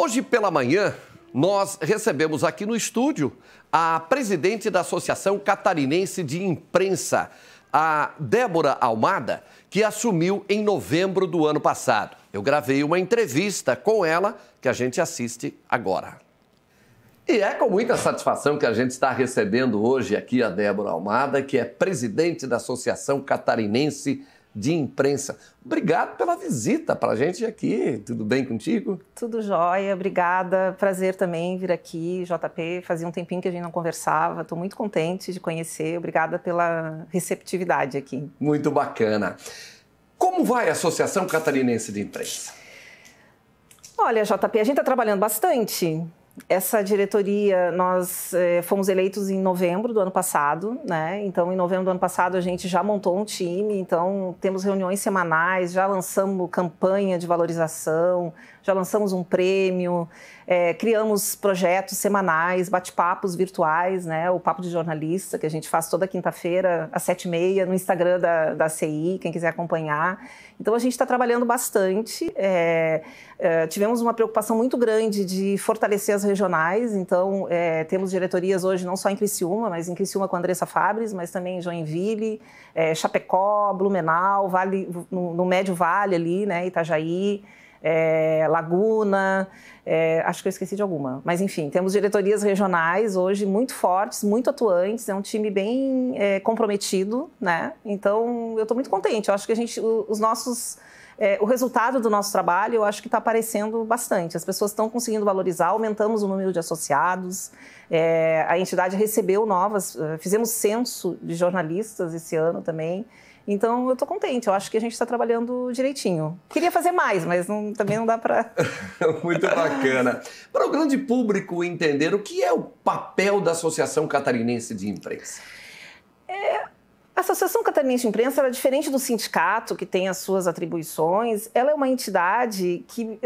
Hoje pela manhã, nós recebemos aqui no estúdio a presidente da Associação Catarinense de Imprensa, a Débora Almada, que assumiu em novembro do ano passado. Eu gravei uma entrevista com ela que a gente assiste agora. E é com muita satisfação que a gente está recebendo hoje aqui a Débora Almada, que é presidente da Associação Catarinense de imprensa. Obrigado pela visita para a gente aqui. Tudo bem contigo? Tudo jóia, obrigada. Prazer também vir aqui, JP. Fazia um tempinho que a gente não conversava. Estou muito contente de conhecer. Obrigada pela receptividade aqui. Muito bacana. Como vai a Associação Catarinense de Imprensa? Olha, JP, a gente está trabalhando bastante essa diretoria, nós eh, fomos eleitos em novembro do ano passado, né? Então, em novembro do ano passado, a gente já montou um time, então temos reuniões semanais, já lançamos campanha de valorização, já lançamos um prêmio, eh, criamos projetos semanais, bate-papos virtuais, né? O Papo de Jornalista, que a gente faz toda quinta-feira, às sete e meia, no Instagram da, da CI, quem quiser acompanhar. Então, a gente está trabalhando bastante. Eh, tivemos uma preocupação muito grande de fortalecer as regionais, então é, temos diretorias hoje não só em Criciúma, mas em Criciúma com a Andressa Fabres, mas também em Joinville, é, Chapecó, Blumenau, vale, no, no, Médio Vale ali, né, Itajaí, é, Laguna, é, acho que eu esqueci de alguma. Mas enfim, temos diretorias regionais hoje muito fortes, muito atuantes, é um time bem é, comprometido, né? Então eu estou muito contente. Eu acho que a gente, os nossos é, o resultado do nosso trabalho eu acho que está aparecendo bastante. As pessoas estão conseguindo valorizar, aumentamos o número de associados, é, a entidade recebeu novas, eh, fizemos censo de jornalistas esse ano também. Então eu tô contente, eu acho que a gente está trabalhando direitinho. Queria fazer mais, mas não, também não dá para. Muito bacana. Para o grande público entender o que é o papel da Associação Catarinense de Imprensa. É, a Associação Catarinense de Imprensa, ela é diferente do sindicato, que tem as suas atribuições, ela é uma entidade que uh,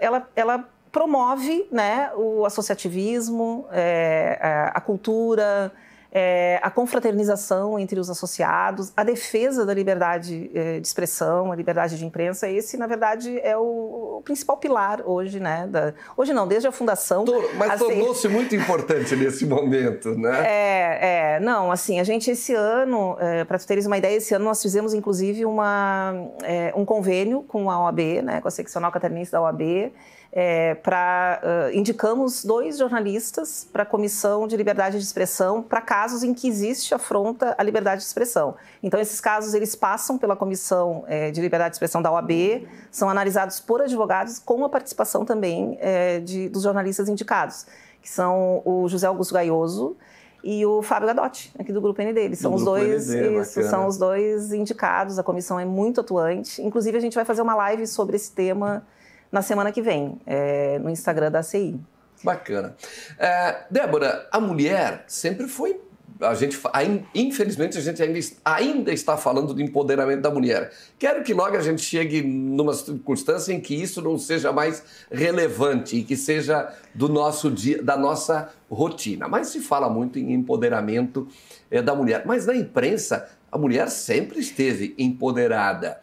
ela, ela promove né, o associativismo, é, a cultura, é, a confraternização entre os associados, a defesa da liberdade é, de expressão, a liberdade de imprensa. Esse, na verdade, é o, o principal pilar hoje, né? Da, hoje não, desde a fundação. mas assim, tornou-se muito importante nesse momento, né? É, é, não, assim, a gente esse ano, é, para tu teres uma ideia, esse ano nós fizemos inclusive uma, é, um convênio com a OAB, né, com a seccional catarinense da OAB, é, para uh, indicamos dois jornalistas para a comissão de liberdade de expressão para casos em que existe afronta à liberdade de expressão. Então esses casos eles passam pela comissão é, de liberdade de expressão da OAB, são analisados por advogados com a participação também é, de, dos jornalistas indicados, que são o José Augusto Gaioso e o Fábio Gadotti, aqui do Grupo ND. Eles são do os dois, ND, isso, são os dois indicados, a comissão é muito atuante. Inclusive, a gente vai fazer uma live sobre esse tema na semana que vem, é, no Instagram da CI. Bacana. É, Débora, a mulher sempre foi. A gente, infelizmente, a gente ainda, ainda está falando de empoderamento da mulher. Quero que logo a gente chegue numa circunstância em que isso não seja mais relevante e que seja do nosso dia, da nossa rotina. Mas se fala muito em empoderamento é, da mulher. Mas na imprensa, a mulher sempre esteve empoderada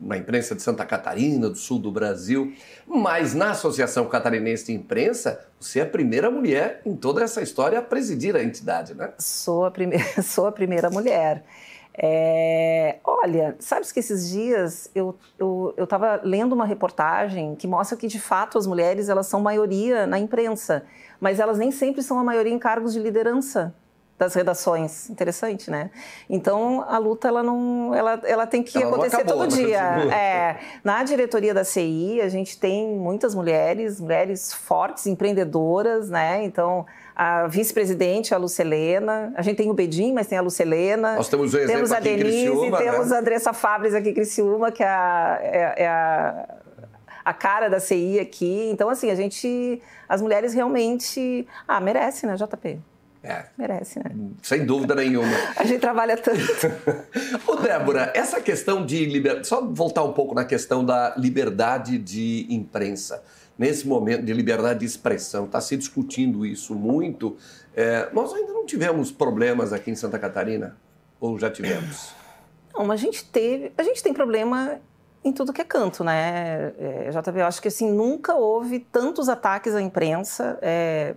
na imprensa de Santa Catarina, do sul do Brasil, mas na Associação Catarinense de Imprensa, você é a primeira mulher em toda essa história a presidir a entidade, né? Sou a primeira, sou a primeira mulher. É, olha, sabes que esses dias eu estava eu, eu lendo uma reportagem que mostra que de fato as mulheres elas são maioria na imprensa, mas elas nem sempre são a maioria em cargos de liderança das redações. Interessante, né? Então a luta ela não, ela, ela tem que ela acontecer acabou, todo né? dia. É, na diretoria da CI a gente tem muitas mulheres, mulheres fortes, empreendedoras, né? Então a vice-presidente, a Lucelena, a gente tem o Bedim, mas tem a Lucelena. Nós temos o temos a Denise, né? temos né? a Andressa Fabres aqui em Criciúma, que é a, é, é a a cara da CI aqui. Então, assim, a gente. As mulheres realmente. Ah, merece, né, JP? É. Merece, né? Sem dúvida nenhuma. a gente trabalha tanto. Ô, Débora, essa questão de liberdade. Só voltar um pouco na questão da liberdade de imprensa. Nesse momento de liberdade de expressão, está se discutindo isso muito. É, nós ainda não tivemos problemas aqui em Santa Catarina? Ou já tivemos? Não, mas a gente teve. A gente tem problema em tudo que é canto, né, é, JB? Eu acho que assim, nunca houve tantos ataques à imprensa. É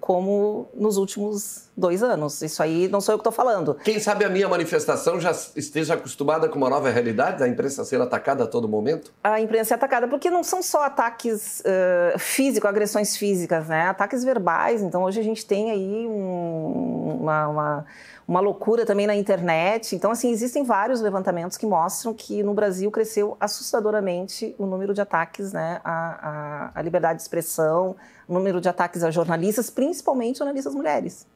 como nos últimos dois anos. Isso aí não sou eu que estou falando. Quem sabe a minha manifestação já esteja acostumada com uma nova realidade, da imprensa ser atacada a todo momento? A imprensa é atacada porque não são só ataques uh, eh, físicos, agressões físicas, né? Ataques verbais. Então hoje a gente tem aí um uma, uma, uma loucura também na internet. Então, assim, existem vários levantamentos que mostram que no Brasil cresceu assustadoramente o número de ataques né, à, à, à liberdade de expressão, o número de ataques a jornalistas, principalmente jornalistas mulheres.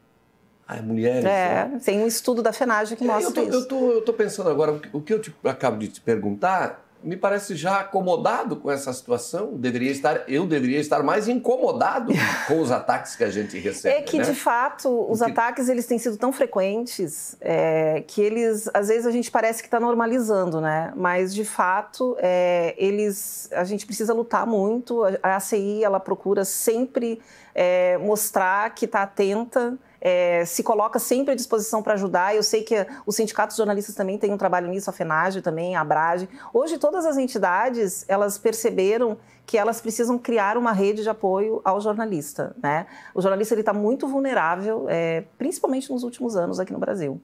Ah, é mulheres. É, né? tem um estudo da FENAGE que é, mostra eu tô, isso. Eu tô, eu tô pensando agora, o que eu te, acabo de te perguntar me parece já acomodado com essa situação. Deveria estar, eu deveria estar mais incomodado com os ataques que a gente recebe. É que né? de fato os Porque... ataques eles têm sido tão frequentes é, que eles, às vezes a gente parece que está normalizando, né? Mas de fato é, eles, a gente precisa lutar muito. A ACI ela procura sempre é, mostrar que está atenta é, se coloca sempre à disposição para ajudar. Eu sei que o sindicato dos jornalistas também tem um trabalho nisso, a FENAGE também, a ABRAGE. Hoje, todas as entidades, elas perceberam que elas precisam criar uma rede de apoio ao jornalista. Né? O jornalista está muito vulnerável, é, principalmente nos últimos anos aqui no Brasil.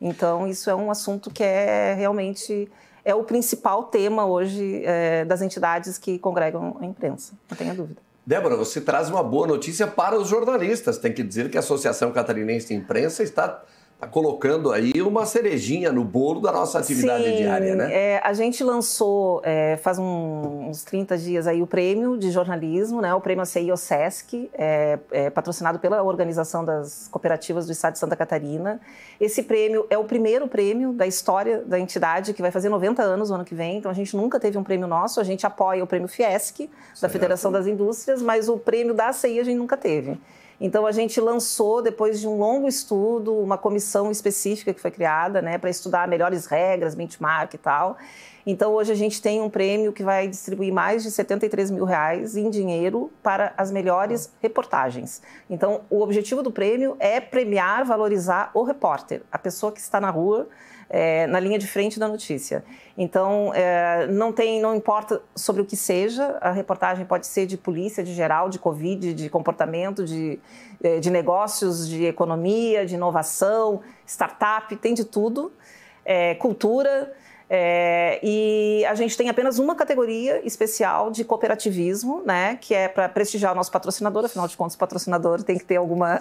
Então, isso é um assunto que é realmente é o principal tema hoje é, das entidades que congregam a imprensa, não tenha dúvida. Débora, você traz uma boa notícia para os jornalistas. Tem que dizer que a Associação Catarinense de Imprensa está está colocando aí uma cerejinha no bolo da nossa atividade Sim, diária, né? É, a gente lançou é, faz um, uns 30 dias aí o prêmio de jornalismo, né? O prêmio CIO Sesc, é, é, patrocinado pela organização das cooperativas do Estado de Santa Catarina. Esse prêmio é o primeiro prêmio da história da entidade que vai fazer 90 anos no ano que vem. Então a gente nunca teve um prêmio nosso. A gente apoia o prêmio Fiesc da certo. Federação das Indústrias, mas o prêmio da CI a gente nunca teve. Então a gente lançou, depois de um longo estudo, uma comissão específica que foi criada né, para estudar melhores regras, benchmark e tal. Então, hoje a gente tem um prêmio que vai distribuir mais de 73 mil reais em dinheiro para as melhores reportagens. Então, o objetivo do prêmio é premiar, valorizar o repórter, a pessoa que está na rua, é, na linha de frente da notícia. Então, é, não tem, não importa sobre o que seja, a reportagem pode ser de polícia, de geral, de Covid, de comportamento, de, eh, de negócios, de economia, de inovação, startup, tem de tudo, é, cultura. É, e a gente tem apenas uma categoria especial de cooperativismo, né, que é para prestigiar o nosso patrocinador, afinal de contas, o patrocinador tem que ter alguma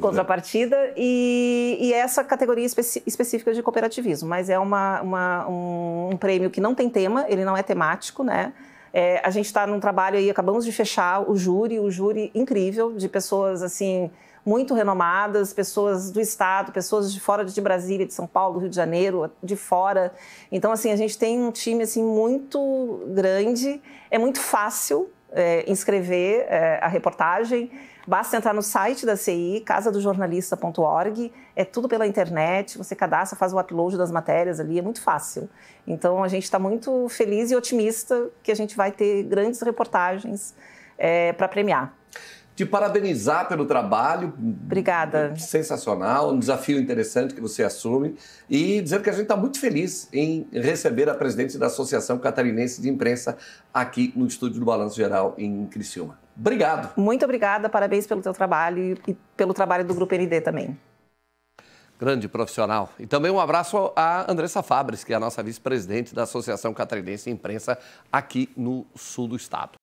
contrapartida, e, e, essa categoria especi, específica de cooperativismo, mas é uma, uma, um, um, prêmio que não tem tema, ele não é temático, né? É, a gente está num trabalho aí, acabamos de fechar o júri, o júri incrível, de pessoas assim muito renomadas, pessoas do estado, pessoas de fora de Brasília, de São Paulo, do Rio de Janeiro, de fora. Então assim, a gente tem um time assim muito grande, é muito fácil é, inscrever é, a reportagem. Basta entrar no site da CI, casadojornalista.org, é tudo pela internet, você cadastra, faz o upload das matérias ali, é muito fácil. Então a gente está muito feliz e otimista que a gente vai ter grandes reportagens é, para premiar te parabenizar pelo trabalho. Obrigada. Sensacional, um desafio interessante que você assume. E dizer que a gente está muito feliz em receber a presidente da Associação Catarinense de Imprensa aqui no estúdio do Balanço Geral em Criciúma. Obrigado. Muito obrigada, parabéns pelo teu trabalho e pelo trabalho do Grupo ND também. Grande profissional. E também um abraço a Andressa Fabres, que é a nossa vice-presidente da Associação Catarinense de Imprensa aqui no sul do estado.